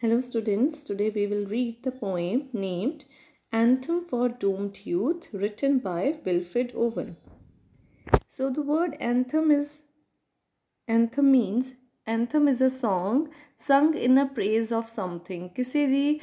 Hello students, today we will read the poem named Anthem for Doomed Youth written by Wilfred Owen. So the word anthem is anthem means anthem is a Song sung in a praise of something ਕਿਸੇ ਦੀ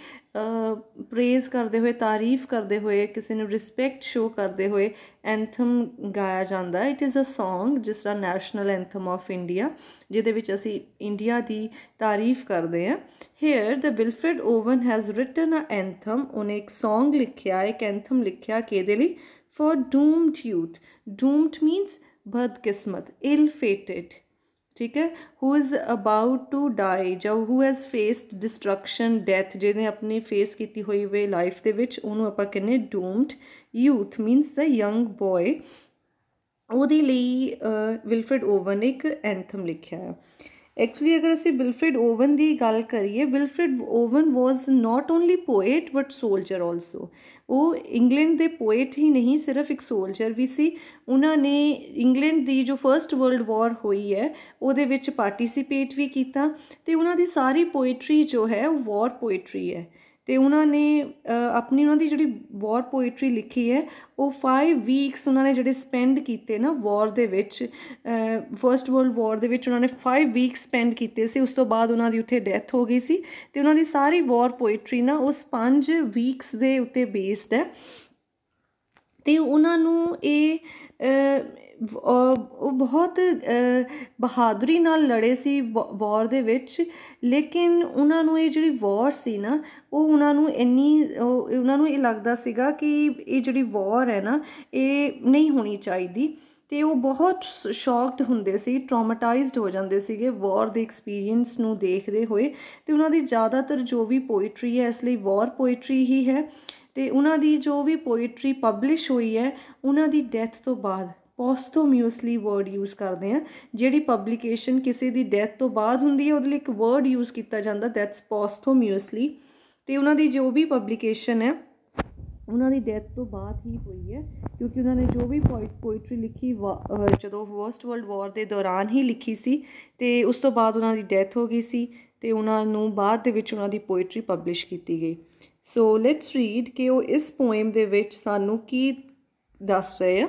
praise ਕਰਦੇ ਹੋਏ ਤਾਰੀਫ ਕਰਦੇ ਹੋਏ ਕਿਸੇ ਨੂੰ respect show ਕਰਦੇ ਹੋਏ ਐਂਥਮ ਗਾਇਆ ਜਾਂਦਾ ਇਟ ਇਜ਼ ਅ Song ਜਿਸ ਦਾ ਨੈਸ਼ਨਲ ਐਂਥਮ ਆਫ ਇੰਡੀਆ ਜਿਹਦੇ ਵਿੱਚ ਅਸੀਂ ਇੰਡੀਆ ਦੀ ਤਾਰੀਫ ਕਰਦੇ ਹਾਂ here the Wilfred Owen has written a anthem ਉਹਨੇ ਇੱਕ Song ਲਿਖਿਆ ਇੱਕ ਐਂਥਮ ਲਿਖਿਆ ਕਿਹਦੇ ਲਈ for doomed youth doomed means ਬਦਕਿਸਮਤ ਇਲ ਫੇਟਡ ਠੀਕ ਹੈ who is about to die ਜੋ who has faced destruction death ਜਿਹਨੇ ਆਪਣੀ ਫੇਸ ਕੀਤੀ ਹੋਈ ਵੇ ਲਾਈਫ ਦੇ ਵਿੱਚ ਉਹਨੂੰ ਆਪਾਂ ਕਹਿੰਨੇ doomed youth means the young boy ਉਹਦੇ ਲਈ ਵਿਲਫਰਡ ਓਵਨ ਇੱਕ ਐਂਥਮ ਲਿਖਿਆ ਹੈ ਐਕਚੁਅਲੀ ਅਗਰ ਅਸੀਂ ਬਿਲਫਰਡ ਓਵਨ ਦੀ ਗੱਲ ਕਰੀਏ Wilfred Owen was not only poet but soldier also ਉਹ ਇੰਗਲੈਂਡ ਦੇ ਪੋਏਟ ਹੀ ਨਹੀਂ ਸਿਰਫ ਇੱਕ ਸੋਲਜਰ ਵੀ ਸੀ ਉਹਨਾਂ ਨੇ ਇੰਗਲੈਂਡ ਦੀ ਜੋ ਫਰਸਟ ਵਰਲਡ ਵਾਰ ਹੋਈ ਹੈ ਉਹਦੇ ਵਿੱਚ ਪਾਰਟਿਸਿਪੇਟ ਵੀ ਕੀਤਾ ਤੇ ਉਹਨਾਂ ਦੀ ਸਾਰੀ ਪੋਇਟਰੀ ਜੋ ਹੈ ਉਹ ਵਾਰ ਪੋਇਟਰੀ ਹੈ ਤੇ ਉਹਨਾਂ ਨੇ ਆਪਣੀ ਉਹਨਾਂ ਦੀ ਜਿਹੜੀ ਵਾਰ ਪੋਇਟਰੀ ਲਿਖੀ ਹੈ ਉਹ 5 ਵੀਕਸ ਉਹਨਾਂ ਨੇ ਜਿਹੜੇ ਸਪੈਂਡ ਕੀਤੇ ਨਾ ਵਾਰ ਦੇ ਵਿੱਚ ਫਰਸਟ ਵਰਲਡ ਵਾਰ ਦੇ ਵਿੱਚ ਉਹਨਾਂ ਨੇ 5 ਵੀਕਸ ਸਪੈਂਡ ਕੀਤੇ ਸੀ ਉਸ ਤੋਂ ਬਾਅਦ ਉਹਨਾਂ ਦੀ ਉੱਥੇ ਡੈਥ ਹੋ ਗਈ ਸੀ ਤੇ ਉਹਨਾਂ ਦੀ ਸਾਰੀ ਵਾਰ ਪੋਇਟਰੀ ਨਾ ਉਸ 5 ਵੀਕਸ ਦੇ ਉੱਤੇ ਬੇਸਡ ਹੈ ਤੇ ਉਹਨਾਂ ਨੂੰ ਇਹ ਉਹ ਬਹੁਤ ਬਹਾਦਰੀ ਨਾਲ ਲੜੇ ਸੀ ਵਾਰ ਦੇ ਵਿੱਚ ਲੇਕਿਨ ਉਹਨਾਂ ਨੂੰ ਇਹ ਜਿਹੜੀ ਵਾਰ ਸੀ ਨਾ ਉਹ ਉਹਨਾਂ ਨੂੰ ਇੰਨੀ ਉਹਨਾਂ ਨੂੰ ਇਹ ਲੱਗਦਾ ਸੀਗਾ ਕਿ ਇਹ ਜਿਹੜੀ ਵਾਰ ਹੈ ਨਾ ਇਹ ਨਹੀਂ ਹੋਣੀ ਚਾਹੀਦੀ ਤੇ ਉਹ ਬਹੁਤ ਸ਼ੌਕਡ ਹੁੰਦੇ ਸੀ ਟਰਾਮਟਾਈਜ਼ਡ ਹੋ ਜਾਂਦੇ ਸੀਗੇ ਵਾਰ ਦੇ ਐਕਸਪੀਰੀਅੰਸ ਨੂੰ ਦੇਖਦੇ ਹੋਏ ਤੇ ਉਹਨਾਂ ਦੀ ਜ਼ਿਆਦਾਤਰ ਜੋ ਵੀ ਪੋਇਟਰੀ ਹੈ ਇਸ ਲਈ ਵਾਰ ਪੋਇਟਰੀ ਹੀ ਹੈ ਤੇ ਉਹਨਾਂ ਦੀ ਜੋ ਵੀ ਪੋਇਟਰੀ ਪਬਲਿਸ਼ ਹੋਈ ਹੈ ਉਹਨਾਂ ਦੀ ਡੈਥ ਤੋਂ ਬਾਅਦ ਪੋਸਟੋਮਿਊਸਲੀ ਵਰਡ ਯੂਜ਼ ਕਰਦੇ ਆ ਜਿਹੜੀ ਪਬਲਿਕੇਸ਼ਨ ਕਿਸੇ ਦੀ ਡੈਥ ਤੋਂ ਬਾਅਦ ਹੁੰਦੀ ਹੈ ਉਹਦੇ ਲਈ ਇੱਕ ਵਰਡ ਯੂਜ਼ ਕੀਤਾ ਜਾਂਦਾ ਦੈਟਸ ਪੋਸਟੋਮਿਊਸਲੀ ਤੇ ਉਹਨਾਂ ਦੀ ਜੋ ਵੀ ਪਬਲਿਕੇਸ਼ਨ ਹੈ ਉਹਨਾਂ ਦੀ ਡੈਥ ਤੋਂ ਬਾਅਦ ਹੀ ਹੋਈ ਹੈ ਕਿਉਂਕਿ ਉਹਨਾਂ ਨੇ ਜੋ ਵੀ ਪੋਇਟਰੀ ਲਿਖੀ ਜਦੋਂ ਫਰਸਟ ਵਰਲਡ ਵਾਰ ਦੇ ਦੌਰਾਨ ਹੀ ਲਿਖੀ ਸੀ ਤੇ ਉਸ ਤੋਂ ਬਾਅਦ ਉਹਨਾਂ ਦੀ ਡੈਥ ਹੋ ਗਈ ਸੀ ਤੇ ਉਹਨਾਂ ਨੂੰ ਬਾਅਦ ਦੇ ਵਿੱਚ ਉਹਨਾਂ ਦੀ ਪੋਇਟਰੀ ਪਬਲਿਸ਼ ਕੀਤੀ ਗਈ ਸੋ ਲੈਟਸ ਰੀਡ ਕਿ ਉਹ ਇਸ ਪੋਇਮ ਦੇ ਵਿੱਚ ਸਾਨੂੰ ਕੀ ਦੱਸ ਰਹੇ ਆ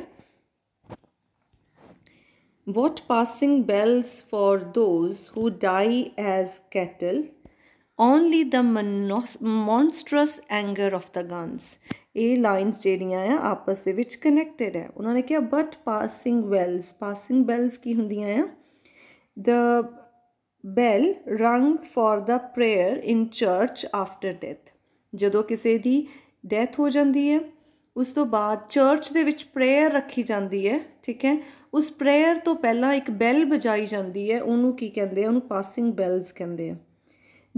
What passing bells for those who die as cattle? Only the monstrous anger of the guns. ਇਹ ਲਾਈਨਸ ਜਿਹੜੀਆਂ ਆ ਆਪਸ ਦੇ ਵਿੱਚ ਕਨੈਕਟਡ ਹੈ ਉਹਨਾਂ ਨੇ ਕਿਹਾ but passing bells passing bells ਕੀ ਹੁੰਦੀਆਂ ਆ the bell rung for the prayer in church after death ਜਦੋਂ ਕਿਸੇ ਦੀ ਡੈਥ ਹੋ ਜਾਂਦੀ ਹੈ ਉਸ ਤੋਂ ਬਾਅਦ ਚਰਚ ਦੇ ਵਿੱਚ ਪ੍ਰੇਅਰ ਰੱਖੀ ਜਾਂਦੀ ਹੈ ਠੀਕ ਹੈ ਉਸ ਪ੍ਰੇਅਰ ਤੋਂ ਪਹਿਲਾਂ ਇੱਕ ਬੈਲ ਵਜਾਈ ਜਾਂਦੀ ਹੈ ਉਹਨੂੰ ਕੀ ਕਹਿੰਦੇ ਆ ਉਹਨੂੰ ਪਾਸਿੰਗ ਬੈਲਸ ਕਹਿੰਦੇ ਆ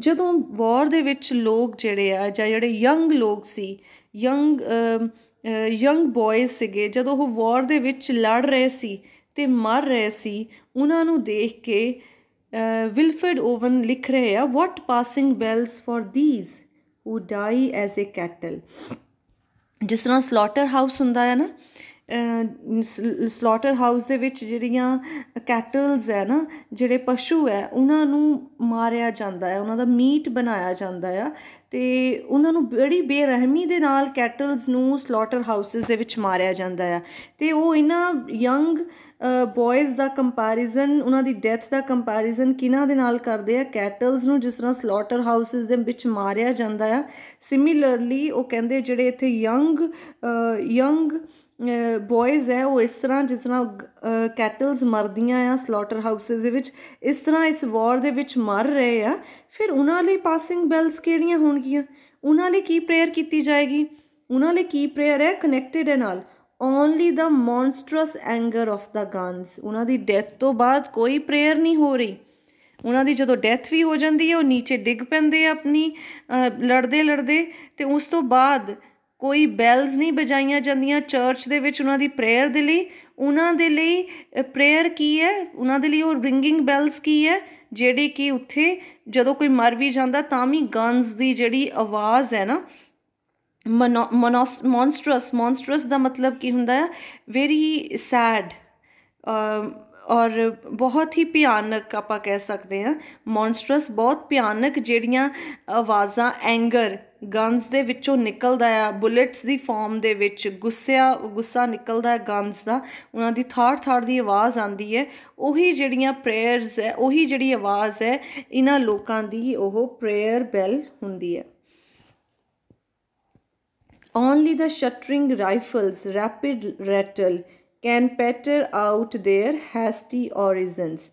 ਜਦੋਂ ਵਾਰ ਦੇ ਵਿੱਚ ਲੋਕ ਜਿਹੜੇ ਆ ਜਾਂ ਜਿਹੜੇ ਯੰਗ ਲੋਕ ਸੀ ਯੰਗ ਯੰਗ ਬॉयਜ਼ ਸੀਗੇ ਜਦੋਂ ਉਹ ਵਾਰ ਦੇ ਵਿੱਚ ਲੜ ਰਹੇ ਸੀ ਤੇ ਮਰ ਰਹੇ ਸੀ ਉਹਨਾਂ ਨੂੰ ਦੇਖ ਕੇ ਵਿਲਫਰਡ ਓਵਨ ਲਿਖ ਰਹੇ ਆ what passing bells for these who die as a cattle ਜਿਸ ਤਰ੍ਹਾਂ ਸਲੌਟਰ ਹਾਊਸ ਹੁੰਦਾ ਹੈ ਨਾ ਸਲੌਟਰ ਹਾਊਸ ਦੇ ਵਿੱਚ ਜਿਹੜੀਆਂ ਕੈਟਲਸ ਹੈ ਨਾ ਜਿਹੜੇ ਪਸ਼ੂ ਹੈ ਉਹਨਾਂ ਨੂੰ ਮਾਰਿਆ ਜਾਂਦਾ ਹੈ ਉਹਨਾਂ ਦਾ ਮੀਟ ਬਣਾਇਆ ਜਾਂਦਾ ਹੈ ਤੇ ਉਹਨਾਂ ਨੂੰ ਬੜੀ ਬੇਰਹਿਮੀ ਦੇ ਨਾਲ ਕੈਟਲਸ ਨੂੰ ਸਲੌਟਰ ਹਾਊਸਸ ਦੇ ਵਿੱਚ ਮਾਰਿਆ ਜਾਂਦਾ ਹੈ ਤੇ ਉਹ ਇਹਨਾਂ ਯੰਗ ਬॉयਜ਼ ਦਾ ਕੰਪੈਰੀਜ਼ਨ ਉਹਨਾਂ ਦੀ ਡੈਥ ਦਾ ਕੰਪੈਰੀਜ਼ਨ ਕਿਨਾਂ ਦੇ ਨਾਲ ਕਰਦੇ ਆ ਕੈਟਲਸ ਨੂੰ ਜਿਸ ਤਰ੍ਹਾਂ ਸਲੌਟਰ ਹਾਊਸਸ ਦੇ ਵਿੱਚ ਮਾਰਿਆ ਜਾਂਦਾ ਹੈ ਸਿਮਿਲਰਲੀ ਉਹ ਕਹਿੰਦੇ ਜਿਹੜੇ ਇੱਥੇ ਯੰਗ ਯੰਗ ਬॉयਜ਼ ਹੈ ਉਹ ਇਸ ਤਰ੍ਹਾਂ ਜਿਸ ਤਰ੍ਹਾਂ ਕੈਟਲਸ ਮਰਦੀਆਂ ਆ ਸਲੌਟਰ ਹਾਊਸਸ ਦੇ ਵਿੱਚ ਇਸ ਤਰ੍ਹਾਂ ਇਸ ਵਾਰ ਦੇ ਵਿੱਚ ਮਰ ਰਹੇ ਆ ਫਿਰ ਉਹਨਾਂ ਲਈ ਪਾਸਿੰਗ ਬੈਲਸ ਕਿਹੜੀਆਂ ਹੋਣਗੀਆਂ ਉਹਨਾਂ ਲਈ ਕੀ ਪ੍ਰੇਅਰ ਕੀਤੀ ਜਾਏਗੀ ਉਹਨਾਂ ਲਈ ਕੀ ਪ੍ਰੇਅਰ ਹੈ ਕਨੈਕਟਡ ਹੈ ਨਾਲ only the monsters anger of the guns ਉਹਨਾਂ ਦੀ ਡੈਥ ਤੋਂ ਬਾਅਦ ਕੋਈ ਪ੍ਰੇਅਰ ਨਹੀਂ ਹੋ ਰਹੀ ਉਹਨਾਂ ਦੀ ਜਦੋਂ ਡੈਥ ਵੀ ਹੋ ਜਾਂਦੀ ਹੈ ਉਹ ਨੀਚੇ ਡਿੱਗ ਪੈਂਦੇ ਆ ਆਪਣੀ ਲੜਦੇ ਲੜਦੇ ਤੇ ਉਸ ਤੋਂ ਬਾਅਦ ਕੋਈ ਬੈਲਸ ਨਹੀਂ ਵਜਾਈਆਂ ਜਾਂਦੀਆਂ ਚਰਚ ਦੇ ਵਿੱਚ ਉਹਨਾਂ ਦੀ ਪ੍ਰੇਅਰ ਦੇ ਲਈ ਉਹਨਾਂ ਦੇ ਲਈ ਪ੍ਰੇਅਰ ਕੀ ਹੈ ਉਹਨਾਂ ਦੇ ਲਈ ਉਹ ਰਿੰਗਿੰਗ ਬੈਲਸ ਕੀ ਹੈ ਜਿਹੜੀ ਕਿ ਉੱਥੇ ਜਦੋਂ ਕੋਈ ਮਰ ਵੀ ਜਾਂਦਾ ਤਾਂ ਵੀ ਗਨਸ ਦੀ ਜਿਹੜੀ ਆਵਾਜ਼ ਹੈ ਨਾ ਮੋਨਸਟਰਸ ਮੋਨਸਟਰਸ ਦਾ ਮਤਲਬ ਕੀ ਹੁੰਦਾ ਹੈ ਵੈਰੀ ਸੈਡ ਔਰ ਬਹੁਤ ਹੀ ਭਿਆਨਕ ਆਪਾਂ ਕਹਿ ਸਕਦੇ ਹਾਂ ਮੌਨਸਟਰਸ ਬਹੁਤ ਭਿਆਨਕ ਜਿਹੜੀਆਂ ਆਵਾਜ਼ਾਂ ਐਂਗਰ ਗਨਸ ਦੇ ਵਿੱਚੋਂ ਨਿਕਲਦਾ ਆ ਬੁਲੇਟਸ ਦੀ ਫਾਰਮ ਦੇ ਵਿੱਚ ਗੁੱਸਿਆ ਗੁੱਸਾ ਨਿਕਲਦਾ ਹੈ ਗਨਸ ਦਾ ਉਹਨਾਂ ਦੀ ਥਾੜ ਥਾੜ ਦੀ ਆਵਾਜ਼ ਆਉਂਦੀ ਹੈ ਉਹੀ ਜਿਹੜੀਆਂ ਪ੍ਰੇਅਰਸ ਹੈ ਉਹੀ ਜਿਹੜੀ ਆਵਾਜ਼ ਹੈ ਇਹਨਾਂ ਲੋਕਾਂ ਦੀ ਉਹ ਪ੍ਰੇਅਰ ਬੈਲ ਹੁੰਦੀ ਹੈ only the stuttering rifles rapid rattle can patter out their hasty orisons.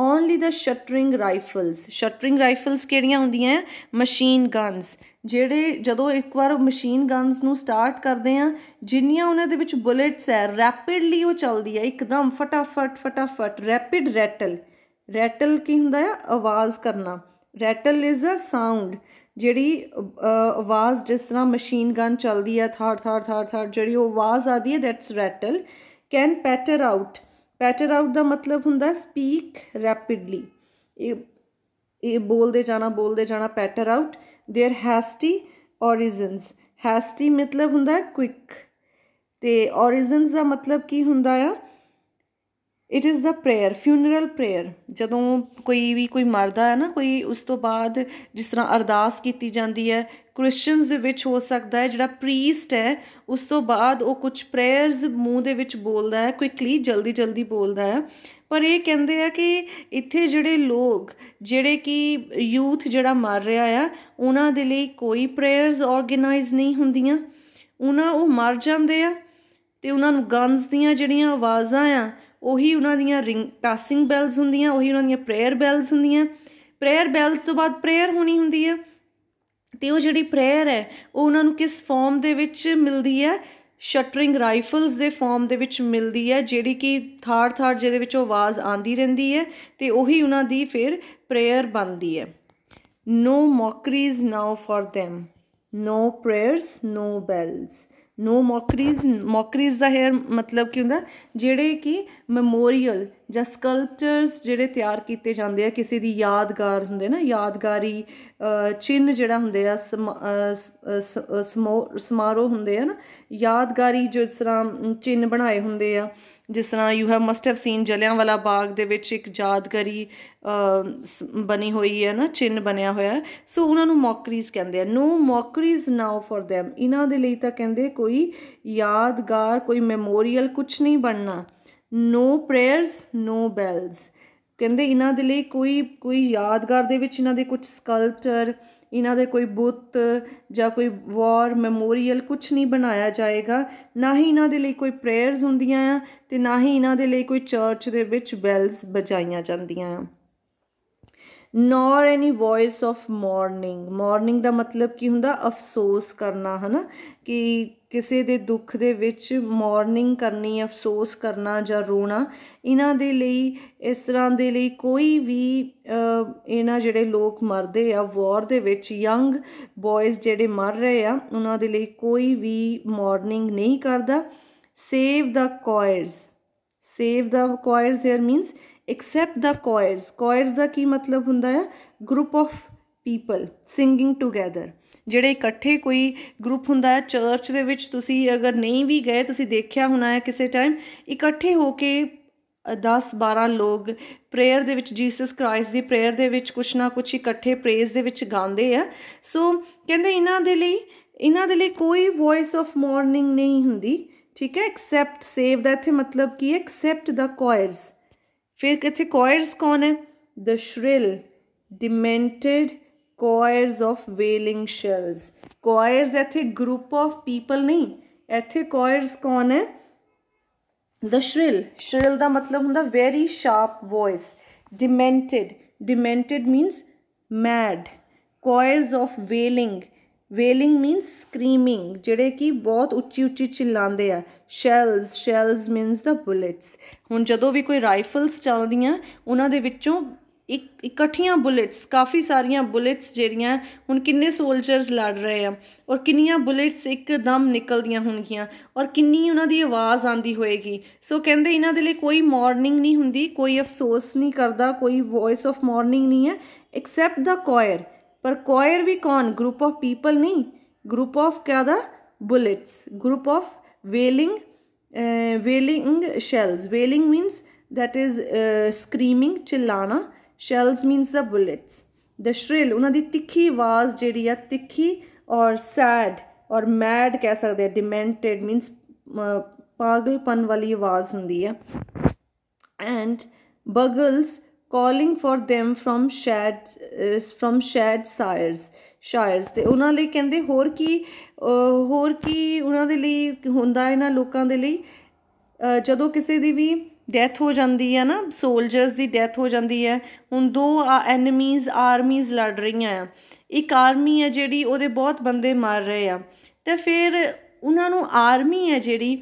Only the stuttering rifles stuttering rifles ਕਿਹੜੀਆਂ ਹੁੰਦੀਆਂ ਮਸ਼ੀਨ ਗਨਸ ਜਿਹੜੇ ਜਦੋਂ ਇੱਕ ਵਾਰ ਮਸ਼ੀਨ ਗਨਸ ਨੂੰ ਸਟਾਰਟ ਕਰਦੇ ਆ ਜਿੰਨੀਆਂ ਉਹਨਾਂ ਦੇ ਵਿੱਚ ਬੁਲੇਟਸ ਹੈ ਰੈਪਿਡਲੀ ਉਹ ਚੱਲਦੀ ਹੈ ਇੱਕਦਮ ਫਟਾਫਟ ਫਟਾਫਟ ਰੈਪਿਡ ਰੈਟਲ ਰੈਟਲ ਕੀ ਹੁੰਦਾ ਹੈ ਆਵਾਜ਼ ਕਰਨਾ ਰੈਟਲ ਇਜ਼ ਅ ਸਾਊਂਡ ਜਿਹੜੀ ਆਵਾਜ਼ ਜਿਸ ਤਰ੍ਹਾਂ ਮਸ਼ੀਨ ਗਨ ਚੱਲਦੀ ਹੈ ਥਾਰ ਥਾਰ ਥਾਰ ਥਾਰ ਜਿਹੜੀ ਉਹ ਆਵਾਜ਼ ਆਦੀ ਹੈ that's rattle can patter out patter out ਦਾ ਮਤਲਬ ਹੁੰਦਾ ਸਪੀਕ ਰੈਪਿਡਲੀ ਇਹ ਇਹ ਬੋਲਦੇ ਜਾਣਾ ਬੋਲਦੇ ਜਾਣਾ patter out their hasty origins hasty ਮਤਲਬ ਹੁੰਦਾ ਕੁਇਕ ਤੇ origins ਦਾ ਮਤਲਬ ਕੀ ਹੁੰਦਾ ਆ it is the prayer funeral prayer ਜਦੋਂ ਕੋਈ ਵੀ ਕੋਈ ਮਰਦਾ ਹੈ ਨਾ ਕੋਈ ਉਸ ਤੋਂ ਬਾਅਦ ਜਿਸ ਤਰ੍ਹਾਂ ਅਰਦਾਸ ਕੀਤੀ ਜਾਂਦੀ ਹੈ ਕ੍ਰਿਸਚੀਅਨਸ ਦੇ ਵਿੱਚ ਹੋ ਸਕਦਾ ਹੈ ਜਿਹੜਾ ਪ੍ਰੀਸਟ ਹੈ ਉਸ ਤੋਂ ਬਾਅਦ ਉਹ ਕੁਝ ਪ੍ਰੇਅਰਸ ਮੂੰਹ ਦੇ ਵਿੱਚ ਬੋਲਦਾ ਹੈ ਕੁਇਕਲੀ ਜਲਦੀ ਜਲਦੀ ਬੋਲਦਾ ਹੈ ਪਰ ਇਹ ਕਹਿੰਦੇ ਆ ਕਿ ਇੱਥੇ ਜਿਹੜੇ ਲੋਕ ਜਿਹੜੇ ਕਿ ਯੂਥ ਜਿਹੜਾ ਮਰ ਰਿਹਾ ਆ ਉਹਨਾਂ ਦੇ ਲਈ ਕੋਈ ਪ੍ਰੇਅਰਸ ਆਰਗੇਨਾਈਜ਼ ਨਹੀਂ ਹੁੰਦੀਆਂ ਉਹਨਾਂ ਉਹ ਮਰ ਜਾਂਦੇ ਆ ਤੇ ਉਹਨਾਂ ਨੂੰ ਗਨਸ ਦੀਆਂ ਜਿਹੜੀਆਂ ਆਵਾਜ਼ਾਂ ਆ ਉਹੀ ਉਹਨਾਂ ਦੀਆਂ ਰਿੰਗ ਪਾਸਿੰਗ ਬੈਲਸ ਹੁੰਦੀਆਂ ਉਹੀ ਉਹਨਾਂ ਦੀਆਂ ਪ੍ਰੇਅਰ ਬੈਲਸ ਹੁੰਦੀਆਂ ਪ੍ਰੇਅਰ ਬੈਲਸ ਤੋਂ ਬਾਅਦ ਪ੍ਰੇਅਰ ਹੋਣੀ ਹੁੰਦੀ ਹੈ ਤੇ ਉਹ ਜਿਹੜੀ ਪ੍ਰੇਅਰ ਹੈ ਉਹ ਉਹਨਾਂ ਨੂੰ ਕਿਸ ਫਾਰਮ ਦੇ ਵਿੱਚ ਮਿਲਦੀ ਹੈ ਸ਼ਟਰਿੰਗ ਰਾਈਫਲਸ ਦੇ ਫਾਰਮ ਦੇ ਵਿੱਚ ਮਿਲਦੀ ਹੈ ਜਿਹੜੀ ਕਿ ਥਾਰ ਥਾਰ ਜਿਹਦੇ ਵਿੱਚ ਆਵਾਜ਼ ਆਂਦੀ ਰਹਿੰਦੀ ਹੈ ਤੇ ਉਹੀ ਉਹਨਾਂ ਦੀ ਫਿਰ ਪ੍ਰੇਅਰ ਬਣਦੀ ਹੈ no mockeries now for them no prayers no bells no mockeries mockeries ਦਾ ਹੇਅਰ ਮਤਲਬ ਕੀ ਹੁੰਦਾ ਜਿਹੜੇ ਕਿ ਮੈਮੋਰੀਅਲ ਜਾਂ ਸਕਲਪਚਰਸ ਜਿਹੜੇ ਤਿਆਰ ਕੀਤੇ ਜਾਂਦੇ ਆ ਕਿਸੇ ਦੀ ਯਾਦਗਾਰ ਹੁੰਦੇ ਨਾ ਯਾਦਗਾਰੀ ਚਿੰਨ ਜਿਹੜਾ ਹੁੰਦੇ ਆ ਸਮਾਰੋ ਹੁੰਦੇ ਆ ਨਾ ਯਾਦਗਾਰੀ ਜੋ ਇਸ ਤਰ੍ਹਾਂ ਚਿੰਨ ਬਣਾਏ ਹੁੰਦੇ ਆ ਜਿਸ ਤਰ੍ਹਾਂ you have must have seen Jallianwala Bagh ਦੇ ਵਿੱਚ ਇੱਕ ਯਾਦਗਰੀ ਬਣੀ ਹੋਈ ਹੈ ਨਾ ਚਿੰਨ ਬਣਿਆ ਹੋਇਆ ਸੋ ਉਹਨਾਂ ਨੂੰ ਮੌਕਰੀਜ਼ ਕਹਿੰਦੇ ਆ ਨੋ ਮੌਕਰੀਜ਼ ਨਾਓ ਫॉर देम ਇਹਨਾਂ ਦੇ ਲਈ ਤਾਂ ਕਹਿੰਦੇ ਕੋਈ ਯਾਦਗਾਰ ਕੋਈ ਮੈਮੋਰੀਅਲ ਕੁਝ ਨਹੀਂ ਬਣਨਾ ਨੋ ਪ੍ਰੇਅਰਸ ਨੋ ਬੈਲਸ ਕਹਿੰਦੇ ਇਹਨਾਂ ਦੇ ਲਈ ਕੋਈ ਕੋਈ ਯਾਦਗਾਰ ਦੇ ਵਿੱਚ ਇਹਨਾਂ ਦੇ ਕੁਝ ਸਕਲਪਚਰ ਇਹਨਾਂ ਦੇ ਕੋਈ ਬੁੱਤ ਜਾਂ ਕੋਈ ਵਾਰ ਮੈਮੋਰੀਅਲ ਕੁਝ ਨਹੀਂ ਬਣਾਇਆ ਜਾਏਗਾ ਨਾ ਹੀ ਇਹਨਾਂ ਦੇ ਲਈ ਕੋਈ ਪ੍ਰੇਅਰਸ ਹੁੰਦੀਆਂ ਆ ਤੇ ਨਾ ਹੀ ਇਹਨਾਂ ਦੇ ਲਈ ਕੋਈ ਚਰਚ ਦੇ ਵਿੱਚ ਬੈਲਸ ਬਜਾਈਆਂ ਜਾਂਦੀਆਂ ਆ nor any voice of mourning mourning ਦਾ ਮਤਲਬ ਕੀ ਹੁੰਦਾ ਅਫਸੋਸ ਕਰਨਾ ਹਨਾ ਕਿ ਕਿਸੇ ਦੇ ਦੁੱਖ ਦੇ ਵਿੱਚ ਮੌਰਨਿੰਗ ਕਰਨੀ ਅਫਸੋਸ ਕਰਨਾ ਜਾਂ ਰੋਣਾ ਇਹਨਾਂ ਦੇ ਲਈ ਇਸ ਤਰ੍ਹਾਂ ਦੇ ਲਈ ਕੋਈ ਵੀ ਇਹਨਾਂ ਜਿਹੜੇ ਲੋਕ ਮਰਦੇ ਆ ਵਾਰ ਦੇ ਵਿੱਚ ਯੰਗ ਬॉयਜ਼ ਜਿਹੜੇ ਮਰ ਰਹੇ ਆ ਉਹਨਾਂ ਦੇ ਲਈ ਕੋਈ ਵੀ ਮੌਰਨਿੰਗ ਨਹੀਂ ਕਰਦਾ save the choirs save the choirs here means except the choirs choirs ਦਾ ਕੀ ਮਤਲਬ ਹੁੰਦਾ ਹੈ group of people singing together ਜਿਹੜੇ ਇਕੱਠੇ ਕੋਈ ਗਰੁੱਪ ਹੁੰਦਾ ਹੈ ਚਰਚ ਦੇ ਵਿੱਚ ਤੁਸੀਂ ਅਗਰ ਨਹੀਂ ਵੀ ਗਏ ਤੁਸੀਂ ਦੇਖਿਆ ਹੋਣਾ ਹੈ ਕਿਸੇ ਟਾਈਮ ਇਕੱਠੇ ਹੋ ਕੇ 10 12 ਲੋਕ ਪ੍ਰੇਅਰ ਦੇ ਵਿੱਚ ਜੀਸਸ ਕ੍ਰਾਈਸਟ ਦੀ ਪ੍ਰੇਅਰ ਦੇ ਵਿੱਚ ਕੁਛ ਨਾ ਕੁਛ ਇਕੱਠੇ ਪ੍ਰੇਜ਼ ਦੇ ਵਿੱਚ ਗਾਉਂਦੇ ਆ ਸੋ ਕਹਿੰਦੇ ਇਹਨਾਂ ਦੇ ਲਈ ਇਹਨਾਂ ਦੇ ਲਈ ਕੋਈ ਵੌਇਸ ਆਫ ਮਾਰਨਿੰਗ ਨਹੀਂ ਹੁੰਦੀ ਠੀਕ ਹੈ ਐਕਸੈਪਟ ਸੇਵ ਦਾ ਇੱਥੇ ਮਤਲਬ ਕੀ ਹੈ ਐਕਸੈਪਟ ਦਾ ਕੋਇਰਸ ਫਿਰ ਕਿਥੇ ਕੋਇਰਸ ਕੌਣ ਹੈ ਦ ਸ਼੍ਰਿਲ ਡਿਮੈਂਟਡ ਕੋਇਰਸ ਆਫ ਵੇਲਿੰਗ ਸ਼ੈਲਸ ਕੋਇਰਸ ਇਥੇ ਗਰੁੱਪ ਆਫ ਪੀਪਲ ਨਹੀਂ ਇਥੇ ਕੋਇਰਸ ਕੌਣ ਹੈ ਦ ਸ਼੍ਰਿਲ ਸ਼੍ਰਿਲ ਦਾ ਮਤਲਬ ਹੁੰਦਾ very sharp voice demented demented means mad choirs of wailing wailing means screaming ਜਿਹੜੇ ਕਿ ਬਹੁਤ ਉੱਚੀ ਉੱਚੀ ਚਿਲਾਉਂਦੇ ਆ shells shells means the bullets ਹੁਣ ਜਦੋਂ ਵੀ ਕੋਈ ਰਾਈਫਲਸ ਚੱਲਦੀਆਂ ਉਹਨਾਂ ਦੇ ਵਿੱਚੋਂ ਇੱਕ ਇਕੱਠੀਆਂ ਬੁਲੇਟਸ ਕਾਫੀ ਸਾਰੀਆਂ ਬੁਲੇਟਸ ਜਿਹੜੀਆਂ ਹੁਣ ਕਿੰਨੇ ਸੋਲਜਰਸ ਲੜ ਰਹੇ ਆ ਔਰ ਕਿੰਨੀਆਂ ਬੁਲੇਟਸ ਇੱਕਦਮ ਨਿਕਲਦੀਆਂ ਹੋਣਗੀਆਂ ਔਰ ਕਿੰਨੀ ਉਹਨਾਂ ਦੀ ਆਵਾਜ਼ ਆਂਦੀ ਹੋਏਗੀ ਸੋ ਕਹਿੰਦੇ ਇਹਨਾਂ ਦੇ ਲਈ ਕੋਈ ਮਾਰਨਿੰਗ ਨਹੀਂ ਹੁੰਦੀ ਕੋਈ ਅਫਸੋਸ ਨਹੀਂ ਕਰਦਾ ਕੋਈ ਵੌਇਸ ਆਫ ਮਾਰਨਿੰਗ ਨਹੀਂ ਹੈ ਐਕਸੈਪਟ ਦਾ ਕੋਇਰ ਪਰ ਕੋਇਰ ਵੀ ਕੌਣ ਗਰੁੱਪ ਆਫ ਪੀਪਲ ਨਹੀਂ ਗਰੁੱਪ ਆਫ ਕਿਆ the bullets group of wailing wailing shells wailing means that is uh, screaming chillana shells means the bullets the shrill ਉਹਨਾਂ ਦੀ ਤਿੱਖੀ ਆਵਾਜ਼ ਜਿਹੜੀ ਆ ਤਿੱਖੀ ਔਰ ਸੈਡ ਔਰ ਮੈਡ ਕਹਿ ਸਕਦੇ ਆ ਡਿਮੈਂਟਡ ਮੀਨਸ ਪਾਗਲਪਨ ਵਾਲੀ ਆਵਾਜ਼ ਹੁੰਦੀ ਆ and bugles calling for them from shed from shed shires shires ਤੇ ਉਹਨਾਂ ਲਈ ਕਹਿੰਦੇ ਹੋਰ ਕੀ ਹੋਰ ਕੀ ਉਹਨਾਂ ਦੇ ਲਈ ਹੁੰਦਾ ਇਹਨਾਂ ਲੋਕਾਂ ਦੇ ਲਈ ਜਦੋਂ ਕਿਸੇ ਦੀ ਵੀ ਡੈਥ ਹੋ ਜਾਂਦੀ ਹੈ ਨਾ ਸੋਲਜਰਸ ਦੀ ਡੈਥ ਹੋ ਜਾਂਦੀ ਹੈ ਹੁਣ ਦੋ ਐਨਮੀਜ਼ ਆਰਮੀਜ਼ ਲੜ ਰਹੀਆਂ ਆ ਇੱਕ ਆਰਮੀ ਹੈ ਜਿਹੜੀ ਉਹਦੇ ਬਹੁਤ ਬੰਦੇ ਮਾਰ ਰਹੇ ਆ ਤੇ ਫਿਰ ਉਹਨਾਂ ਨੂੰ ਆਰਮੀ ਹੈ ਜਿਹੜੀ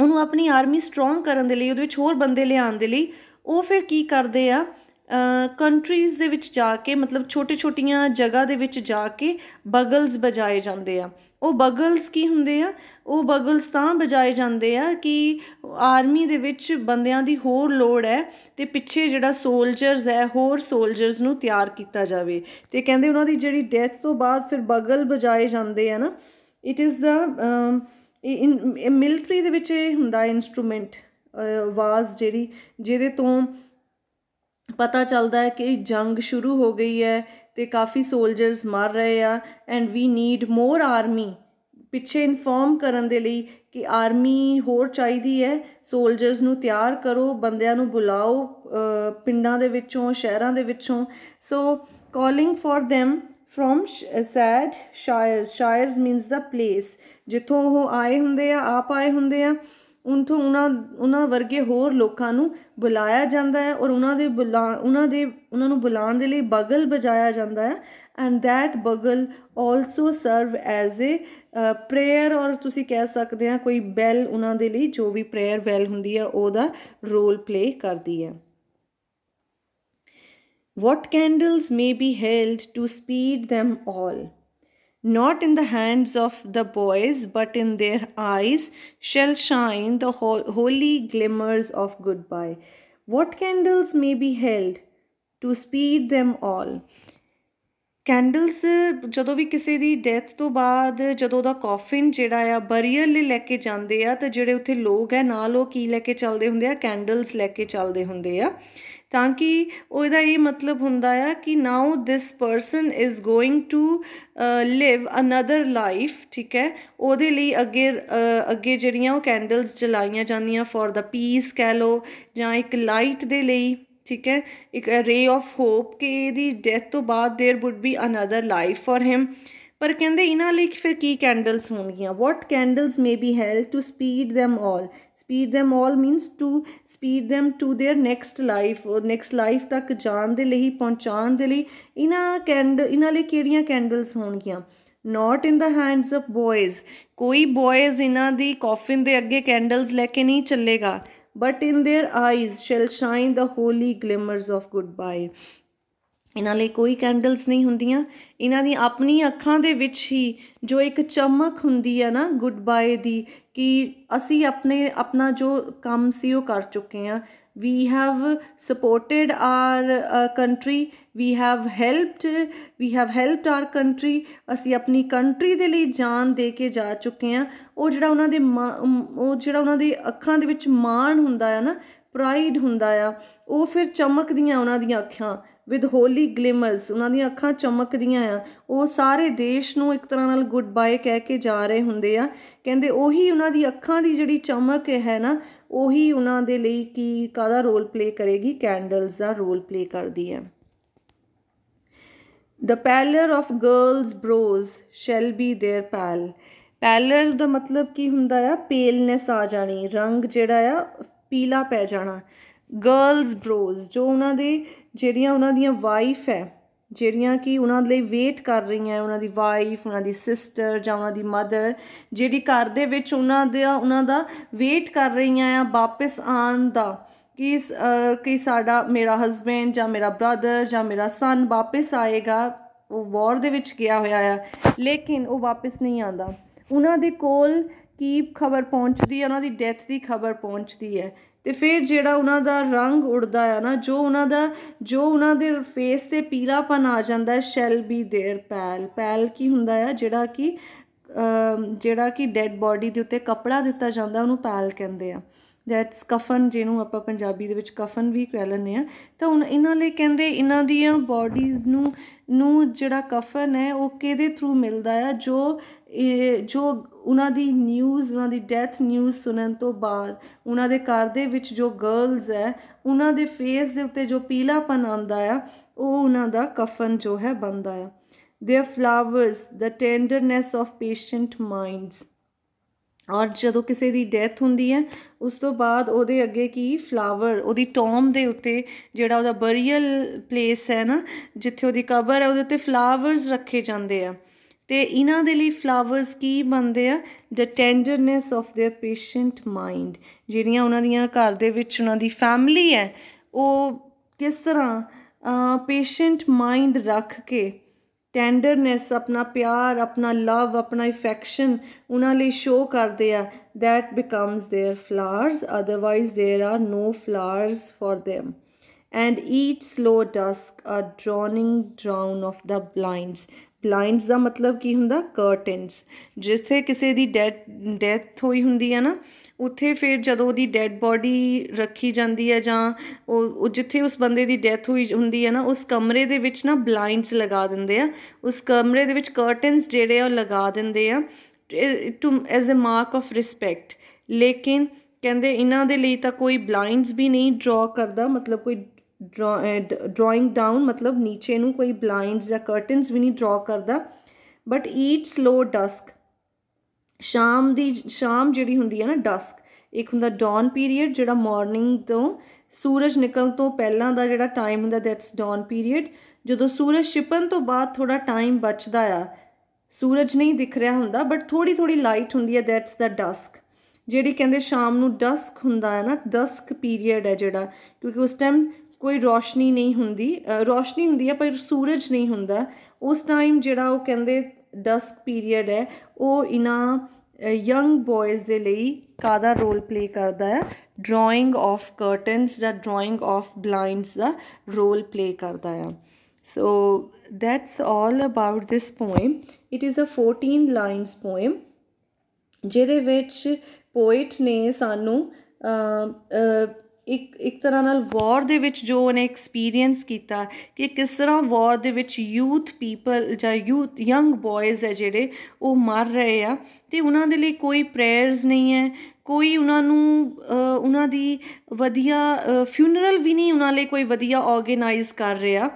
ਉਹਨੂੰ ਆਪਣੀ ਆਰਮੀ ਸਟਰੋਂਗ ਕਰਨ ਦੇ ਲਈ ਉਹਦੇ ਵਿੱਚ ਹੋਰ ਬੰਦੇ ਲਿਆਉਣ ਦੇ ਲਈ ਉਹ ਫਿਰ ਕੀ ਕਰਦੇ ਆ ਕੰਟਰੀਜ਼ ਦੇ ਵਿੱਚ ਜਾ ਕੇ ਮਤਲਬ ਛੋਟੇ ਛੋਟੀਆਂ ਜਗ੍ਹਾ ਦੇ ਵਿੱਚ ਜਾ ਕੇ ਬਗਲਸ ਬਜਾਏ ਜਾਂਦੇ ਆ ਉਹ ਬਗਲਸ ਕੀ ਹੁੰਦੇ ਆ ਉਹ ਬਗਲਸ ਤਾਂ ਬਜਾਏ ਜਾਂਦੇ ਆ ਕਿ ਆਰਮੀ ਦੇ ਵਿੱਚ ਬੰਦਿਆਂ ਦੀ ਹੋਰ ਲੋੜ ਹੈ ਤੇ ਪਿੱਛੇ ਜਿਹੜਾ ਸੋਲਜਰਸ ਹੈ ਹੋਰ ਸੋਲਜਰਸ ਨੂੰ ਤਿਆਰ ਕੀਤਾ ਜਾਵੇ ਤੇ ਕਹਿੰਦੇ ਉਹਨਾਂ ਦੀ ਜਿਹੜੀ ਡੈਥ ਤੋਂ ਬਾਅਦ ਫਿਰ ਬਗਲ ਬਜਾਏ ਜਾਂਦੇ ਆ ਨਾ it is the in military ਦੇ ਵਿੱਚ ਇਹ ਹੁੰਦਾ ਇਨਸਟਰੂਮੈਂਟ ਆਵਾਜ਼ ਜਿਹੜੀ ਜਿਹਦੇ ਤੋਂ ਪਤਾ ਚੱਲਦਾ ਹੈ ਕਿ ਜੰਗ ਸ਼ੁਰੂ ਹੋ ਗਈ ਹੈ ਤੇ ਕਾਫੀ ਸੋਲਜਰਸ ਮਰ ਰਹੇ ਆ and we need more army ਪਿੱਛੇ ਇਨਫੋਰਮ ਕਰਨ ਦੇ ਲਈ ਕਿ ਆਰਮੀ ਹੋਰ ਚਾਹੀਦੀ ਹੈ ਸੋਲਜਰਸ ਨੂੰ ਤਿਆਰ ਕਰੋ ਬੰਦਿਆਂ ਨੂੰ ਬੁਲਾਓ ਪਿੰਡਾਂ ਦੇ ਵਿੱਚੋਂ ਸ਼ਹਿਰਾਂ ਦੇ ਵਿੱਚੋਂ so calling for them from sad shires shires means the place ਜਿੱਥੋਂ ਉਹ ਆਏ ਹੁੰਦੇ ਆ ਆਪ ਆਏ ਹੁੰਦੇ ਆ ਉਨਥੋਂ ਉਹਨਾਂ ਉਹਨਾਂ ਵਰਗੇ ਹੋਰ ਲੋਕਾਂ ਨੂੰ ਬੁਲਾਇਆ ਜਾਂਦਾ ਹੈ ਔਰ ਉਹਨਾਂ ਦੇ ਉਹਨਾਂ ਦੇ ਉਹਨਾਂ ਨੂੰ ਬੁਲਾਉਣ ਦੇ ਲਈ ਬਗਲ ਵਜਾਇਆ ਜਾਂਦਾ ਹੈ and that bugle also serve as a prayer or ਤੁਸੀਂ ਕਹਿ ਸਕਦੇ ਆ ਕੋਈ ਬੈਲ ਉਹਨਾਂ ਦੇ ਲਈ ਜੋ ਵੀ ਪ੍ਰੇਅਰ ਬੈਲ ਹੁੰਦੀ ਹੈ ਉਹਦਾ ਰੋਲ ਪਲੇ ਕਰਦੀ ਹੈ what candles may be held to speed them all Not in the hands of the boys, but in their eyes shall shine the holy glimmers of goodbye. What candles may be held to speed them all? Candles ਜਦੋਂ ਵੀ ਕਿਸੇ ਦੀ death ਤੋਂ ਬਾਅਦ ਜਦੋਂ ਉਹਦਾ ਕਾਫਨ ਜਿਹੜਾ ਆ burial ਲਈ ਲੈ ਕੇ ਜਾਂਦੇ ਆ ਤਾਂ ਜਿਹੜੇ ਉੱਥੇ ਲੋਕ ਹੈ ਨਾਲ ਉਹ ਕੀ ਲੈ ਕੇ ਚੱਲਦੇ ਹੁੰਦੇ ਆ ਕੈਂਡਲਸ ਲੈ ਕੇ ਚੱਲਦੇ ਹੁੰਦੇ ਆ ਤਾਂ ਕਿ ਉਹਦਾ ਇਹ ਮਤਲਬ ਹੁੰਦਾ ਆ ਕਿ now this person is going to live another life ਠੀਕ ਹੈ ਉਹਦੇ ਲਈ ਅੱਗੇ ਅੱਗੇ ਜਿਹੜੀਆਂ ਉਹ ਕੈਂਡਲਸ ਜਲਾਈਆਂ ਜਾਂਦੀਆਂ ਫॉर द ਪੀਸ ਕਹਿ ਲੋ ਜਾਂ ਇੱਕ ਲਾਈਟ ਦੇ ਲਈ ਠੀਕ ਹੈ ਇੱਕ ਰੇ ਆਫ ਹੋਪ ਕਿ ਇਹਦੀ ਡੈਥ ਤੋਂ ਬਾਅਦ there would be another life for him ਪਰ ਕਹਿੰਦੇ ਇਹਨਾਂ ਲਈ ਫਿਰ ਕੀ ਕੈਂਡਲਸ ਹੋਣਗੀਆਂ what candles may be help to speed them all speed them all means to speed them to their next life or next life ਤੱਕ ਜਾਣ ਦੇ ਲਈ ਪਹੁੰਚਾਉਣ ਦੇ ਲਈ ਇਹਨਾਂ ਕੈਂਡ ਇਹਨਾਂ ਲਈ ਕਿਹੜੀਆਂ ਕੈਂਡਲਸ ਹੋਣਗੀਆਂ giyan not in the hands of boys koi ਇਹਨਾਂ ਦੀ di ਦੇ ਅੱਗੇ ਕੈਂਡਲਸ ਲੈ ਕੇ ਨਹੀਂ ਚੱਲੇਗਾ but in their eyes shall shine the holy glimmers of goodbye ਇਹਨਾਂ ਲਈ ਕੋਈ ਕੈਂਡਲਸ ਨਹੀਂ ਹੁੰਦੀਆਂ ਇਹਨਾਂ ਦੀ ਆਪਣੀ ਅੱਖਾਂ ਦੇ ਵਿੱਚ ਹੀ ਜੋ ਇੱਕ ਚਮਕ ਹੁੰਦੀ ਹੈ ਨਾ ਗੁੱਡ ਬਾਏ ਦੀ ਕਿ ਅਸੀਂ ਆਪਣੇ ਆਪਣਾ ਜੋ ਕੰਮ ਸੀ ਉਹ ਕਰ ਚੁੱਕੇ ਹਾਂ we have supported our country we have helped we have helped our country ਅਸੀਂ ਆਪਣੀ ਕੰਟਰੀ ਦੇ ਲਈ ਜਾਨ ਦੇ ਕੇ ਜਾ ਚੁੱਕੇ ਆ ਉਹ ਜਿਹੜਾ ਉਹਨਾਂ ਦੇ ਉਹ ਜਿਹੜਾ ਉਹਨਾਂ ਦੀ ਅੱਖਾਂ ਦੇ ਵਿੱਚ ਮਾਣ ਹੁੰਦਾ ਆ ਨਾ ਪ੍ਰਾਈਡ ਹੁੰਦਾ ਆ ਉਹ ਫਿਰ ਚਮਕਦੀਆਂ ਉਹਨਾਂ ਦੀਆਂ ਅੱਖਾਂ ਵਿਦ ਹੋਲੀ ਗਲਿਮਰਸ ਉਹਨਾਂ ਦੀਆਂ ਅੱਖਾਂ ਚਮਕਦੀਆਂ ਆ ਉਹ ਸਾਰੇ ਦੇਸ਼ ਨੂੰ ਇੱਕ ਤਰ੍ਹਾਂ ਨਾਲ ਗੁੱਡ ਬਾਏ ਕਹਿ ਕੇ ਜਾ ਰਹੇ ਹੁੰਦੇ ਆ ਕਹਿੰਦੇ ਉਹੀ ਉਹਨਾਂ ਦੀ ਅੱਖਾਂ ਦੀ ਜਿਹੜੀ ਚਮਕ ਹੈ ਨਾ ਉਹੀ ਉਹਨਾਂ ਦੇ ਲਈ ਕੀ ਕਾਦਾ ਰੋਲ ਪਲੇ ਕਰੇਗੀ ਕੈਂਡਲਸ ਦਾ ਰੋਲ ਪਲੇ ਕਰਦੀ ਹੈ the pallor of girls brows shall be their pall pallor ਦਾ ਮਤਲਬ ਕੀ ਹੁੰਦਾ ਆ ਪੇਲਨੈਸ ਆ ਜਾਣੀ ਰੰਗ ਜਿਹੜਾ ਆ ਪੀਲਾ ਪੈ ਜਾਣਾ ਗਰਲਸ ਬਰੋਸ ਜੋ ਉਹਨਾਂ ਦੇ ਜਿਹੜੀਆਂ ਉਹਨਾਂ ਦੀਆਂ ਵਾਈਫ ਹੈ ਜਿਹੜੀਆਂ ਕਿ ਉਹਨਾਂ ਲਈ ਵੇਟ ਕਰ ਰਹੀਆਂ ਉਹਨਾਂ ਦੀ ਵਾਈਫ ਉਹਨਾਂ ਦੀ ਸਿਸਟਰ ਜਾਂ ਉਹਨਾਂ ਦੀ ਮਦਰ ਜਿਹੜੀ ਘਰ ਦੇ ਵਿੱਚ ਉਹਨਾਂ ਦੇ ਉਹਨਾਂ ਦਾ ਵੇਟ ਕਰ ਰਹੀਆਂ ਆ ਵਾਪਸ ਆਉਣ ਦਾ ਕਿ ਕਿ ਸਾਡਾ ਮੇਰਾ ਹਸਬੰਡ ਜਾਂ ਮੇਰਾ ਬ੍ਰਦਰ ਜਾਂ ਮੇਰਾ ਸਨ ਵਾਪਸ ਆਏਗਾ ਉਹ ਵਾਰ ਦੇ ਵਿੱਚ ਗਿਆ ਹੋਇਆ ਆ ਲੇਕਿਨ ਉਹ ਵਾਪਸ ਨਹੀਂ ਆਂਦਾ ਉਹਨਾਂ ਦੇ ਕੋਲ ਕੀ ਖਬਰ ਪਹੁੰਚਦੀ ਹੈ ਉਹਨਾਂ ਦੀ ਡੈਥ ਦੀ ਖਬਰ ਪਹੁੰਚਦੀ ਹੈ ਤੇ ਫਿਰ ਜਿਹੜਾ ਉਹਨਾਂ ਦਾ ਰੰਗ ਉੜਦਾ ਆ ਨਾ ਜੋ ਉਹਨਾਂ ਦਾ ਜੋ ਉਹਨਾਂ ਦੇ ਫੇਸ ਤੇ ਪੀਲਾਪਨ ਆ ਜਾਂਦਾ ਹੈ shall be their pall pall ਕੀ ਹੁੰਦਾ ਆ ਜਿਹੜਾ ਕਿ ਜਿਹੜਾ ਕਿ ਡੈਡ ਬਾਡੀ ਦੇ ਉੱਤੇ ਕਪੜਾ ਦਿੱਤਾ ਜਾਂਦਾ ਉਹਨੂੰ ਪੈਲ ਕਹਿੰਦੇ ਆ ਦੈਟਸ ਕਫਨ ਜਿਹਨੂੰ ਆਪਾਂ ਪੰਜਾਬੀ ਦੇ ਵਿੱਚ ਕਫਨ ਵੀ ਕਹਿ ਲੈਂਦੇ ਆ ਤਾਂ ਹੁਣ ਇਹਨਾਂ ਲਈ ਕਹਿੰਦੇ ਇਹਨਾਂ ਦੀਆਂ ਬਾਡੀਜ਼ ਨੂੰ ਨੂੰ ਜਿਹੜਾ ਕਫਨ ਹੈ ਉਹ ਕਿਹਦੇ ਥਰੂ ਮਿਲਦਾ ਆ ਜੋ ਇਹ ਜੋ ਉਹਨਾਂ ਦੀ ਨਿਊਜ਼ ਉਹਨਾਂ ਦੀ ਡੈਥ ਨਿਊਜ਼ ਸੁਣਨ ਤੋਂ ਬਾਅਦ ਉਹਨਾਂ ਦੇ ਘਰ ਦੇ ਵਿੱਚ ਜੋ ਗਰਲਸ ਹੈ ਉਹਨਾਂ ਦੇ ਫੇਸ ਦੇ ਉੱਤੇ ਜੋ ਪੀਲਾਪਨ ਆਉਂਦਾ ਆ ਉਹ ਉਹਨਾਂ ਦਾ ਕਫਨ ਜੋ ਹੈ ਬੰਦਾ ਆ their flowers the tenderness of patient minds ਔਰ ਜਦੋਂ ਕਿਸੇ ਦੀ ਡੈਥ ਹੁੰਦੀ ਹੈ ਉਸ ਤੋਂ ਬਾਅਦ ਉਹਦੇ ਅੱਗੇ ਕੀ ਫਲਾਵਰ ਉਹਦੀ ਟੋਮ ਦੇ ਉੱਤੇ ਜਿਹੜਾ ਉਹਦਾ ਬਰੀਅਲ ਪਲੇਸ ਹੈ ਨਾ ਜਿੱਥੇ ਉਹਦੀ ਕਬਰ ਹੈ ਉਹਦੇ ਉੱਤੇ ਫਲਾਵਰਸ ਰੱਖੇ ਜਾਂਦੇ ਆ ਤੇ ਇਹਨਾਂ ਦੇ ਲਈ ਫਲਾਵਰਸ ਕੀ ਬਣਦੇ ਆ the tenderness of their patient mind ਜਿਹੜੀਆਂ ਉਹਨਾਂ ਦੀਆਂ ਘਰ ਦੇ ਵਿੱਚ ਉਹਨਾਂ ਦੀ ਫੈਮਿਲੀ ਹੈ ਉਹ ਕਿਸ ਤਰ੍ਹਾਂ ਪੇਸ਼ੈਂਟ ਮਾਈਂਡ ਰੱਖ ਕੇ ਟੈਂਡਰਨੈਸ ਆਪਣਾ ਪਿਆਰ ਆਪਣਾ ਲਵ ਆਪਣਾ ਇਫੈਕਸ਼ਨ ਉਹਨਾਂ ਲਈ ਸ਼ੋ ਕਰਦੇ ਆ that becomes their flowers otherwise there are no flowers for them and each slow dusk a drowning drown of the blinds blinds ਦਾ ਮਤਲਬ ਕੀ ਹੁੰਦਾ ਕਰਟਨਸ ਜਿੱਥੇ ਕਿਸੇ ਦੀ ਡੈਥ ਡੈਥ ਹੋਈ ਹੁੰਦੀ ਹੈ ਨਾ ਉੱਥੇ ਫਿਰ ਜਦੋਂ ਉਹਦੀ ਡੈੱਡ ਬਾਡੀ ਰੱਖੀ ਜਾਂਦੀ ਹੈ ਜਾਂ ਉਹ ਜਿੱਥੇ ਉਸ ਬੰਦੇ ਦੀ ਡੈਥ ਹੋਈ ਹੁੰਦੀ ਹੈ ਨਾ ਉਸ ਕਮਰੇ ਦੇ ਵਿੱਚ ਨਾ ਬਲਾਈਂਡਸ ਲਗਾ ਦਿੰਦੇ ਆ ਉਸ ਕਮਰੇ ਦੇ ਵਿੱਚ ਕਰਟਨਸ ਜਿਹੜੇ ਆ ਉਹ ਲਗਾ ਦਿੰਦੇ ਆ to as a mark of respect ਲੇਕਿਨ ਕਹਿੰਦੇ ਇਹਨਾਂ ਦੇ ਲਈ ਤਾਂ ਕੋਈ ਬਲਾਈਂਡਸ ਵੀ ਨਹੀਂ ਡਰਾ ਕਰਦਾ ਮਤਲਬ ਕੋਈ ਡਰਾਇੰਗ ਡਾਊਨ ਮਤਲਬ نیچے ਨੂੰ ਕੋਈ ਬਲਾਈਂਡਸ ਜਾਂ ਕਰਟਨਸ ਵੀ ਨਹੀਂ ਡਰਾ ਕਰਦਾ ਬਟ ਈਚ ਸਲੋ ਡਸਕ ਸ਼ਾਮ ਦੀ ਸ਼ਾਮ ਜਿਹੜੀ ਹੁੰਦੀ ਹੈ ਨਾ ਡਸਕ ਇੱਕ ਹੁੰਦਾ ਡਾਨ ਪੀਰੀਅਡ ਜਿਹੜਾ ਮਾਰਨਿੰਗ ਤੋਂ ਸੂਰਜ ਨਿਕਲਣ ਤੋਂ ਪਹਿਲਾਂ ਦਾ ਜਿਹੜਾ ਟਾਈਮ ਹੁੰਦਾ ਦੈਟਸ ਡਾਨ ਪੀਰੀਅਡ ਜਦੋਂ ਸੂਰਜ ਛਿਪਣ ਤੋਂ ਬਾਅਦ ਥੋੜਾ ਟਾਈਮ ਬਚਦਾ ਆ ਸੂਰਜ ਨਹੀਂ ਦਿਖ ਰਿਹਾ ਹੁੰਦਾ ਬਟ ਥੋੜੀ ਥੋੜੀ ਲਾਈਟ ਹੁੰਦੀ ਹੈ ਦੈਟਸ ਦਾ ਡਸਕ ਜਿਹੜੀ ਕਹਿੰਦੇ ਸ਼ਾਮ ਨੂੰ ਡਸਕ ਹੁੰਦਾ ਹੈ ਨਾ ਡਸਕ ਪੀਰੀਅਡ ਹੈ ਜਿਹੜਾ ਕਿਉਂਕਿ ਉਸ ਟਾਈਮ ਕੋਈ ਰੋਸ਼ਨੀ ਨਹੀਂ ਹੁੰਦੀ ਰੋਸ਼ਨੀ ਹੁੰਦੀ ਹੈ ਪਰ ਸੂਰਜ ਨਹੀਂ ਹੁੰਦਾ ਉਸ ਟਾਈਮ ਜਿਹੜਾ ਉਹ ਕਹਿੰਦੇ ਡਸਕ ਪੀਰੀਅਡ ਹੈ ਉਹ ਇਨਾ ਯੰਗ ਬॉयਜ਼ ਦੇ ਲਈ ਕਾਦਾ ਰੋਲ ਪਲੇ ਕਰਦਾ ਹੈ ਡਰਾਇੰਗ ਆਫ ਕਰਟਨਸ ਜਾਂ ਡਰਾਇੰਗ ਆਫ ਬਲਾਈਂਡਸ ਦਾ ਰੋਲ ਪਲੇ ਕਰਦਾ ਹੈ so that's all about this poem it is a 14 lines poem ਜਿਹਦੇ ਵਿੱਚ ਪੋਇਟ ਨੇ ਸਾਨੂੰ ਇੱਕ ਇੱਕ ਤਰ੍ਹਾਂ ਨਾਲ ਵਾਰ ਦੇ ਵਿੱਚ ਜੋ ਉਹਨੇ ਐਕਸਪੀਰੀਅੰਸ ਕੀਤਾ ਕਿ ਕਿਸ ਤਰ੍ਹਾਂ ਵਾਰ ਦੇ ਵਿੱਚ ਯੂਥ ਪੀਪਲ ਜਾਂ ਯੂਥ ਯੰਗ ਬॉयਜ਼ ਹੈ ਜਿਹੜੇ ਉਹ ਮਰ ਰਹੇ ਆ ਤੇ ਉਹਨਾਂ ਦੇ ਲਈ ਕੋਈ ਪ੍ਰੇਅਰਸ ਨਹੀਂ ਹੈ ਕੋਈ ਉਹਨਾਂ ਨੂੰ ਉਹਨਾਂ ਦੀ ਵਧੀਆ ਫਿਊਨਰਲ ਵੀ ਨਹੀਂ ਉਹਨਾਂ ਲਈ ਕੋਈ ਵਧੀਆ ਆਰਗੇਨਾਈਜ਼ ਕਰ ਰਿਹਾ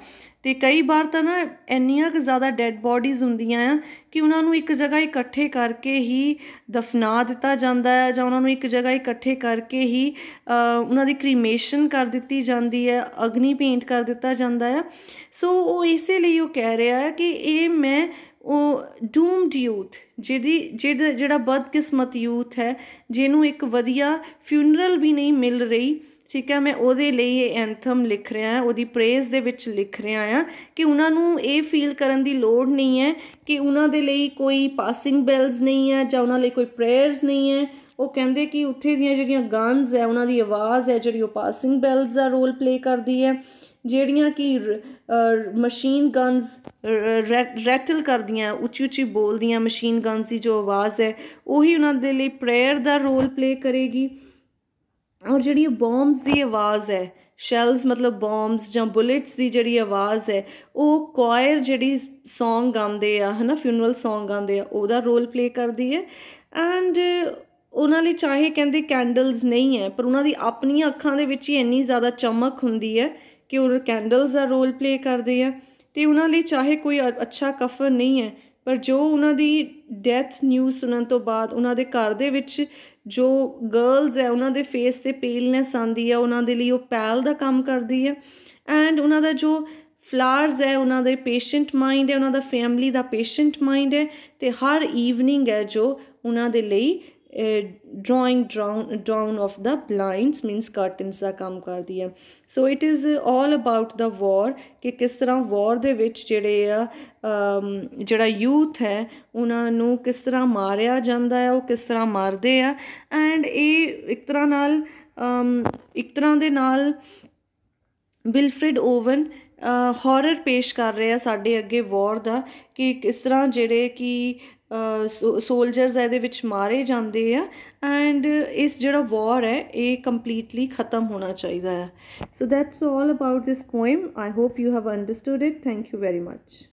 ਤੇ ਕਈ ਵਾਰ ਤਾਂ ਨਾ ਇੰਨੀਆਂ ਕਿ ਜ਼ਿਆਦਾ ਡੈੱਡ ਬੋਡੀਜ਼ ਹੁੰਦੀਆਂ ਆ ਕਿ ਉਹਨਾਂ ਨੂੰ ਇੱਕ ਜਗ੍ਹਾ ਇਕੱਠੇ ਕਰਕੇ ਹੀ ਦਫਨਾ ਦਿੱਤਾ ਜਾਂਦਾ ਹੈ ਜਾਂ ਉਹਨਾਂ ਨੂੰ ਇੱਕ ਜਗ੍ਹਾ ਇਕੱਠੇ ਕਰਕੇ ਹੀ ਉਹਨਾਂ ਦੀ ਕ੍ਰੀਮੇਸ਼ਨ ਕਰ ਦਿੱਤੀ ਜਾਂਦੀ ਹੈ ਅਗਨੀ ਪੇਂਟ ਕਰ ਦਿੱਤਾ ਜਾਂਦਾ ਹੈ ਸੋ ਉਹ ਇਸੇ ਲਈ ਉਹ ਕਹਿ ਰਿਹਾ ਹੈ ਕਿ ਇਹ ਮੈਂ ਉਹ ਡੂਮਡ ਯੂਥ ਜਿਹਦੀ ਜਿਹੜਾ ਜਿਹੜਾ ਬਦਕਿਸਮਤ ਯੂਥ ਹੈ ਜਿਹਨੂੰ ਇੱਕ ਵਧੀਆ ਫਿਊਨਰਲ ਵੀ ਨਹੀਂ ਮਿਲ ਰਹੀ ਠੀਕ ਹੈ ਮੈਂ ਉਹਦੇ ਲਈ ਇਹ ਐਂਥਮ ਲਿਖ ਰਿਹਾ ਉਹਦੀ ਪ੍ਰੇਜ਼ ਦੇ ਵਿੱਚ ਲਿਖ ਰਿਹਾ ਆ ਕਿ ਉਹਨਾਂ ਨੂੰ ਇਹ ਫੀਲ ਕਰਨ ਦੀ ਲੋੜ ਨਹੀਂ ਹੈ ਕਿ ਉਹਨਾਂ ਦੇ ਲਈ ਕੋਈ ਪਾਸਿੰਗ ਬੈਲਸ ਨਹੀਂ ਹੈ ਜਾਂ ਉਹਨਾਂ ਲਈ ਕੋਈ ਪ੍ਰੇਅਰਸ ਨਹੀਂ ਹੈ ਉਹ ਕਹਿੰਦੇ ਕਿ ਉੱਥੇ ਦੀਆਂ ਜਿਹੜੀਆਂ ਗਨਸ ਹੈ ਉਹਨਾਂ ਦੀ ਆਵਾਜ਼ ਹੈ ਜਿਹੜੀ ਉਹ ਪਾਸਿੰਗ ਬੈਲਸ ਦਾ ਰੋਲ ਪਲੇ ਕਰਦੀ ਹੈ ਜਿਹੜੀਆਂ ਕਿ ਮਸ਼ੀਨ ਗਨਸ ਰੈਟਲ ਕਰਦੀਆਂ ਉੱਚੀ ਉੱਚੀ ਬੋਲਦੀਆਂ ਮਸ਼ੀਨ ਗਨਸ ਦੀ ਜੋ ਆਵਾਜ਼ ਹੈ ਉਹੀ ਉਹਨਾਂ ਦੇ ਲਈ ਪ੍ਰੇਅਰ ਦਾ ਰੋਲ ਪਲੇ ਕਰੇਗੀ ਔਰ ਜਿਹੜੀ ਬੌਮਸ ਦੀ ਆਵਾਜ਼ ਹੈ ਸ਼ੈਲਸ ਮਤਲਬ ਬੌਮਸ ਜਾਂ ਬੁਲੇਟਸ ਦੀ ਜਿਹੜੀ ਆਵਾਜ਼ ਹੈ ਉਹ ਕੋਇਰ ਜਿਹੜੀ Song ਗਾਉਂਦੇ ਆ ਹਨਾ ਫਿਊਨਰਲ Song ਗਾਉਂਦੇ ਆ ਉਹਦਾ ਰੋਲ ਪਲੇ ਕਰਦੀ ਹੈ ਐਂਡ ਉਹਨਾਂ ਲਈ ਚਾਹੇ ਕਹਿੰਦੇ ਕੈਂਡਲਸ ਨਹੀਂ ਹੈ ਪਰ ਉਹਨਾਂ ਦੀ ਆਪਣੀਆਂ ਅੱਖਾਂ ਦੇ ਵਿੱਚ ਹੀ ਇੰਨੀ ਜ਼ਿਆਦਾ ਚਮਕ ਹੁੰਦੀ ਹੈ ਕਿ ਉਹ ਕੈਂਡਲਸ ਦਾ ਰੋਲ ਪਲੇ ਕਰਦੇ ਆ ਤੇ ਉਹਨਾਂ ਲਈ ਚਾਹੇ ਕੋਈ ਅੱਛਾ ਕਫਨ ਨਹੀਂ ਹੈ ਪਰ ਜੋ ਉਹਨਾਂ ਦੀ ਡੈਥ ਨਿਊਜ਼ ਸੁਣਨ ਤੋਂ ਬਾਅਦ ਉਹਨਾਂ ਦੇ ਘਰ ਦੇ ਵਿੱਚ ਜੋ ਗਰਲਸ ਹੈ ਉਹਨਾਂ ਦੇ ਫੇਸ ਤੇ ਪੇਲਨੈਸ ਆਂਦੀ ਹੈ ਉਹਨਾਂ ਦੇ ਲਈ ਉਹ ਪੈਲ ਦਾ ਕੰਮ ਕਰਦੀ ਹੈ ਐਂਡ ਉਹਨਾਂ ਦਾ ਜੋ ਫਲਾਰਸ ਹੈ ਉਹਨਾਂ ਦੇ ਪੇਸ਼ੈਂਟ ਮਾਈਂਡ ਹੈ ਉਹਨਾਂ ਦਾ ਫੈਮਿਲੀ ਦਾ ਪੇਸ਼ੈਂਟ ਮਾਈਂਡ ਹੈ ਤੇ ਹਰ ਈਵਨਿੰਗ ਹੈ ਜੋ ਉਹਨਾਂ ਦੇ ਲਈ drawing down of the blinds means curtains ਦਾ ਕੰਮ ਕਰਦੀ ਹੈ so it is all about the war ਕਿ ਕਿਸ ਤਰ੍ਹਾਂ ਵਾਰ ਦੇ ਵਿੱਚ ਜਿਹੜੇ ਆ ਜਿਹੜਾ ਯੂਥ ਹੈ ਉਹਨਾਂ ਨੂੰ ਕਿਸ ਤਰ੍ਹਾਂ ਮਾਰਿਆ ਜਾਂਦਾ ਹੈ ਉਹ ਕਿਸ ਤਰ੍ਹਾਂ ਮਾਰਦੇ ਆ ਐਂਡ ਇਹ ਇੱਕ ਤਰ੍ਹਾਂ ਨਾਲ ਇੱਕ ਤਰ੍ਹਾਂ ਦੇ ਨਾਲ ਵਿਲਫ੍ਰਿਡ ਓਵਨ ਹਾਰਰ ਪੇਸ਼ ਕਰ ਰਿਹਾ ਸਾਡੇ ਅੱਗੇ ਵਾਰ ਦਾ ਕਿ ਕਿਸ ਤਰ੍ਹਾਂ ਜਿਹੜੇ ਕਿ ਸੋਲਜਰਸ ਇਹਦੇ ਵਿੱਚ ਮਾਰੇ ਜਾਂਦੇ ਆ ਐਂਡ ਇਸ ਜਿਹੜਾ ਵਾਰ ਹੈ ਇਹ ਕੰਪਲੀਟਲੀ ਖਤਮ ਹੋਣਾ ਚਾਹੀਦਾ ਹੈ so that's all about this poem I hope you have understood it thank you very much